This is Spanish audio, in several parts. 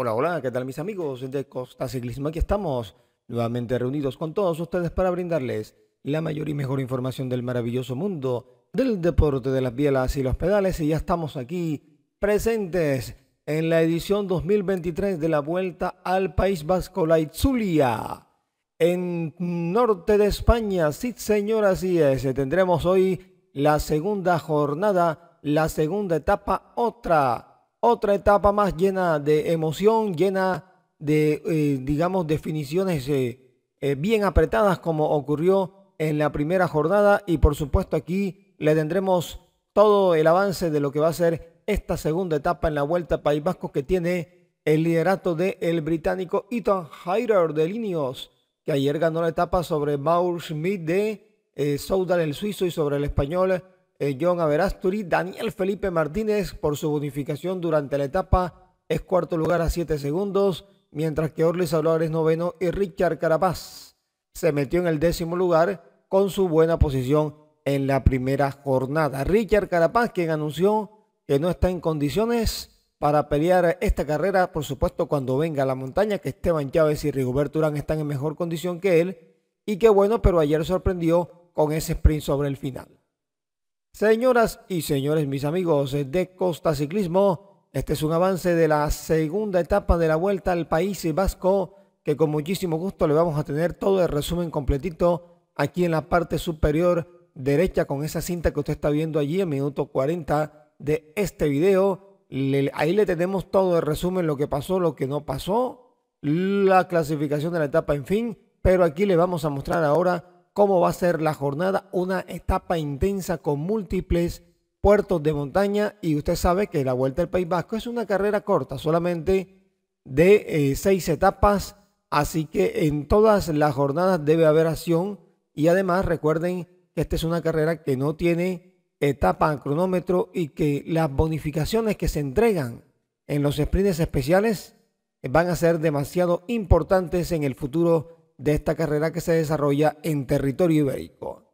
Hola, hola, ¿qué tal mis amigos de Costa Ciclismo? Aquí estamos nuevamente reunidos con todos ustedes para brindarles la mayor y mejor información del maravilloso mundo del deporte de las bielas y los pedales y ya estamos aquí presentes en la edición 2023 de la Vuelta al País Vasco, la Itzulia. En norte de España, sí señoras así es, tendremos hoy la segunda jornada, la segunda etapa, otra otra etapa más llena de emoción, llena de, eh, digamos, definiciones eh, eh, bien apretadas como ocurrió en la primera jornada y por supuesto aquí le tendremos todo el avance de lo que va a ser esta segunda etapa en la Vuelta a País Vasco que tiene el liderato del británico Ethan Hyder de Linios, que ayer ganó la etapa sobre Maur Schmidt de Soudal el suizo y sobre el español eh, John Averasturi. Daniel Felipe Martínez por su bonificación durante la etapa es cuarto lugar a 7 segundos, mientras que Orly Salvador es noveno y Richard Carapaz se metió en el décimo lugar con su buena posición en la primera jornada. Richard Carapaz, quien anunció que no está en condiciones para pelear esta carrera, por supuesto cuando venga la montaña, que Esteban Chávez y Rigoberto Urán están en mejor condición que él, y que bueno, pero ayer sorprendió con ese sprint sobre el final. Señoras y señores, mis amigos de Costa Ciclismo, este es un avance de la segunda etapa de la Vuelta al País Vasco, que con muchísimo gusto le vamos a tener todo el resumen completito aquí en la parte superior derecha con esa cinta que usted está viendo allí en minuto 40 de este video. ahí le tenemos todo el resumen, lo que pasó, lo que no pasó, la clasificación de la etapa, en fin. Pero aquí le vamos a mostrar ahora cómo va a ser la jornada, una etapa intensa con múltiples puertos de montaña y usted sabe que la Vuelta al País Vasco es una carrera corta, solamente de eh, seis etapas, así que en todas las jornadas debe haber acción y además recuerden que esta es una carrera que no tiene etapa cronómetro y que las bonificaciones que se entregan en los sprints especiales van a ser demasiado importantes en el futuro de esta carrera que se desarrolla en territorio ibérico.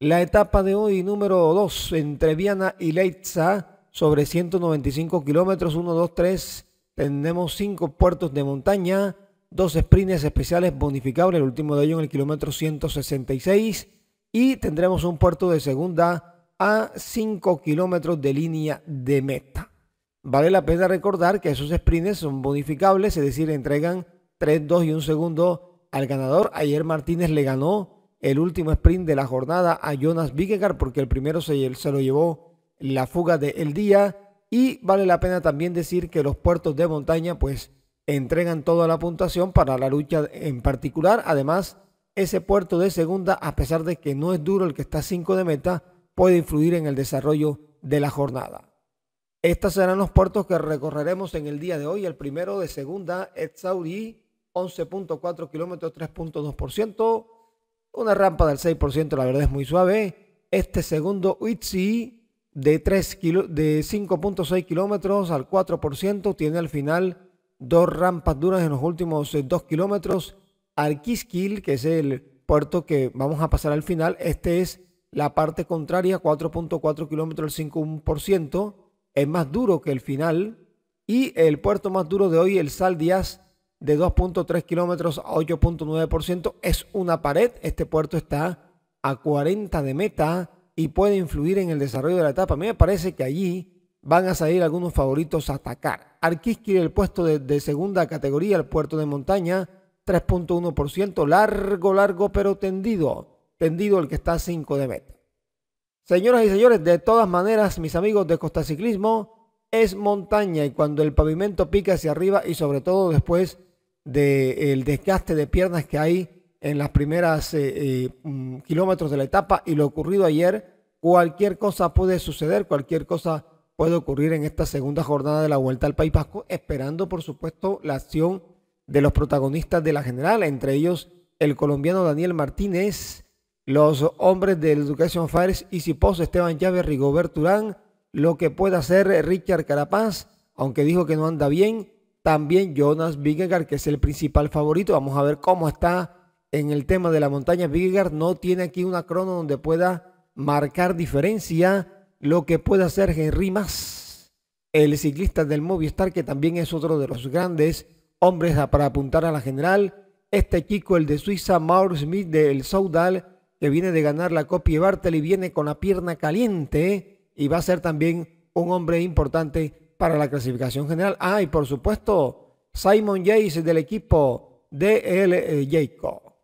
La etapa de hoy, número 2, entre Viana y Leitza, sobre 195 kilómetros, 1, 2, 3. Tenemos 5 puertos de montaña, dos sprints especiales bonificables, el último de ellos en el kilómetro 166. Y tendremos un puerto de segunda a 5 kilómetros de línea de meta. Vale la pena recordar que esos sprints son bonificables, es decir, entregan 3, 2 y 1 segundo al ganador. Ayer Martínez le ganó el último sprint de la jornada a Jonas Vingegaard porque el primero se, lo llevó la fuga del día. Y vale la pena también decir que los puertos de montaña pues entregan toda la puntuación para la lucha en particular. Además, ese puerto de segunda, a pesar de que no es duro el que está 5 de meta, puede influir en el desarrollo de la jornada. Estos serán los puertos que recorreremos en el día de hoy. El primero de segunda, Saudi 11.4 kilómetros, 3.2%. Una rampa del 6%, la verdad es muy suave. Este segundo Uitsi de, de 5.6 kilómetros al 4%. Tiene al final dos rampas duras en los últimos 2 eh, kilómetros. Al Arquisquil, que es el puerto que vamos a pasar al final. Este es la parte contraria, 4.4 kilómetros, al ciento. Es más duro que el final. Y el puerto más duro de hoy, el Sal Díaz, de 2.3 kilómetros a 8.9% es una pared. Este puerto está a 40 de meta y puede influir en el desarrollo de la etapa. A mí me parece que allí van a salir algunos favoritos a atacar. quiere el puesto de, segunda categoría, el puerto de montaña, 3.1%, largo, largo, pero tendido. Tendido el que está a 5 de meta. Señoras y señores, de todas maneras, mis amigos de Costa Ciclismo, es montaña y cuando el pavimento pica hacia arriba y sobre todo después del desgaste de piernas que hay en las primeras eh, eh, mm, kilómetros de la etapa y lo ocurrido ayer, cualquier cosa puede suceder, cualquier cosa puede ocurrir en esta segunda jornada de la Vuelta al País Vasco, esperando por supuesto la acción de los protagonistas de la general, entre ellos el colombiano Daniel Martínez, los hombres del Education Fires, Easy Post, Esteban Llave, Rigobert Urán, lo que pueda hacer Richard Carapaz, aunque dijo que no anda bien, también Jonas Vingegaard, que es el principal favorito. Vamos a ver cómo está en el tema de la montaña. Vingegaard no tiene aquí una crono donde pueda marcar diferencia. Lo que puede hacer Henry Mas, el ciclista del Movistar, que también es otro de los grandes hombres para apuntar a la general. Este chico, el de Suiza, Maurice Smith del Soudal, que viene de ganar la Copia Bartel y viene con la pierna caliente y va a ser también un hombre importante para la clasificación general. hay, ah, por supuesto, Simon Jace del equipo DL eh, Jayco.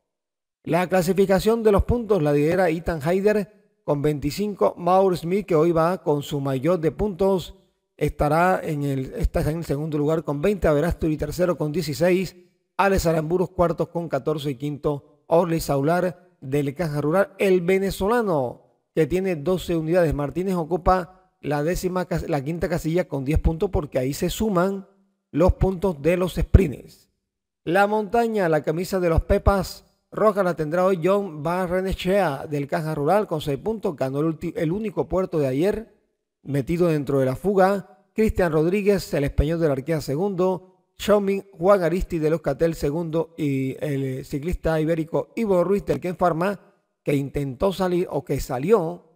La clasificación de los puntos la lidera Ethan Haider con 25. Maur Smith, que hoy va con su mayor de puntos, estará en el, está en segundo lugar con 20. y tercero con 16. Alex Aramburos cuartos con 14 y quinto. Orly Saular del Caja Rural. El venezolano que tiene 12 unidades. Martínez ocupa la, décima, la quinta casilla con 10 puntos porque ahí se suman los puntos de los sprints. La montaña, la camisa de los Pepas Roja la tendrá hoy John Barrenechea del Caja Rural con 6 puntos. Ganó el, único puerto de ayer metido dentro de la fuga. Cristian Rodríguez, el español del Arquea segundo. Xiaomi Juan Aristi los Catel segundo y el eh, ciclista ibérico Ivo Ruiz del Ken Farma que intentó salir o que salió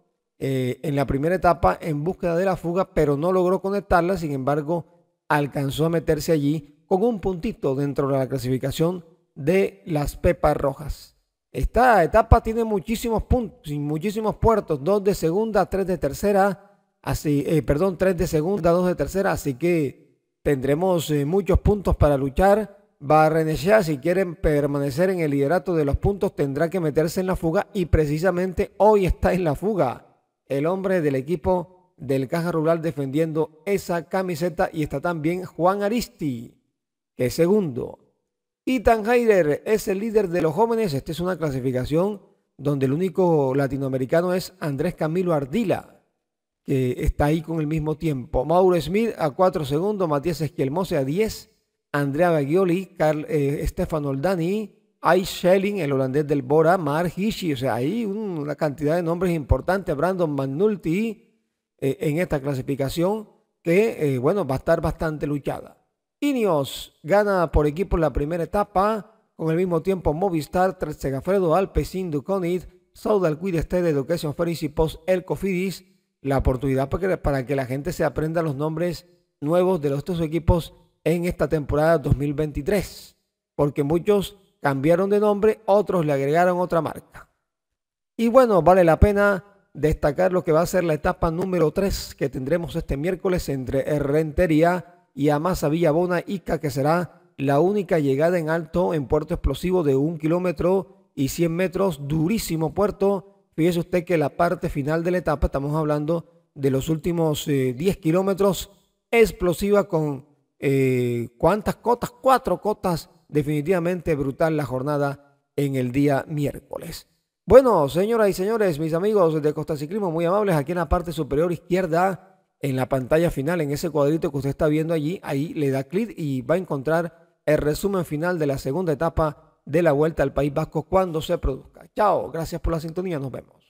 eh, en la primera etapa en búsqueda de la fuga, pero no logró conectarla, sin embargo alcanzó a meterse allí con un puntito dentro de la clasificación de las pepas rojas. Esta etapa tiene muchísimos puntos, muchísimos puertos, dos de segunda, tres de tercera, así, eh, perdón, tres de segunda, dos de tercera, así que tendremos eh, muchos puntos para luchar. Barrenechea, si quieren permanecer en el liderato de los puntos, tendrá que meterse en la fuga y precisamente hoy está en la fuga el hombre del equipo del Caja Rural defendiendo esa camiseta y está también Juan Aristi, que es segundo. Ethan Heider es el líder de los jóvenes. Esta es una clasificación donde el único latinoamericano es Andrés Camilo Ardila, que está ahí con el mismo tiempo. Mauro Smith a 4 segundos, Matías Esquielmose a 10, Andrea Baggioli, Estefano eh, Oldani, hay Schelling, el holandés del Bora, Mar Hishi, o sea, hay una cantidad de nombres importantes, Brandon McNulty eh, en esta clasificación que, eh, bueno, va a estar bastante luchada. Ineos gana por equipo la primera etapa, con el mismo tiempo Movistar, Segafredo, Alpecin, Duconit, Saudal, Education Ferris y Post, El Cofidis, la oportunidad para que, para que la gente se aprenda los nombres nuevos de los dos equipos en esta temporada 2023, porque muchos cambiaron de nombre, otros le agregaron otra marca. Y bueno, vale la pena destacar lo que va a ser la etapa número 3 que tendremos este miércoles entre Rentería y Amasa Villabona Ica, que será la única llegada en alto en puerto explosivo de un kilómetro y 100 metros, durísimo puerto. Fíjese usted que la parte final de la etapa, estamos hablando de los últimos 10 eh, kilómetros, explosiva con eh, cuántas cotas, cuatro cotas, definitivamente brutal la jornada en el día miércoles. Bueno, señoras y señores, mis amigos de Costa Ciclismo, muy amables, aquí en la parte superior izquierda, en la pantalla final, en ese cuadrito que usted está viendo allí, ahí le da clic y va a encontrar el resumen final de la segunda etapa de la Vuelta al País Vasco cuando se produzca. Chao, gracias por la sintonía, nos vemos.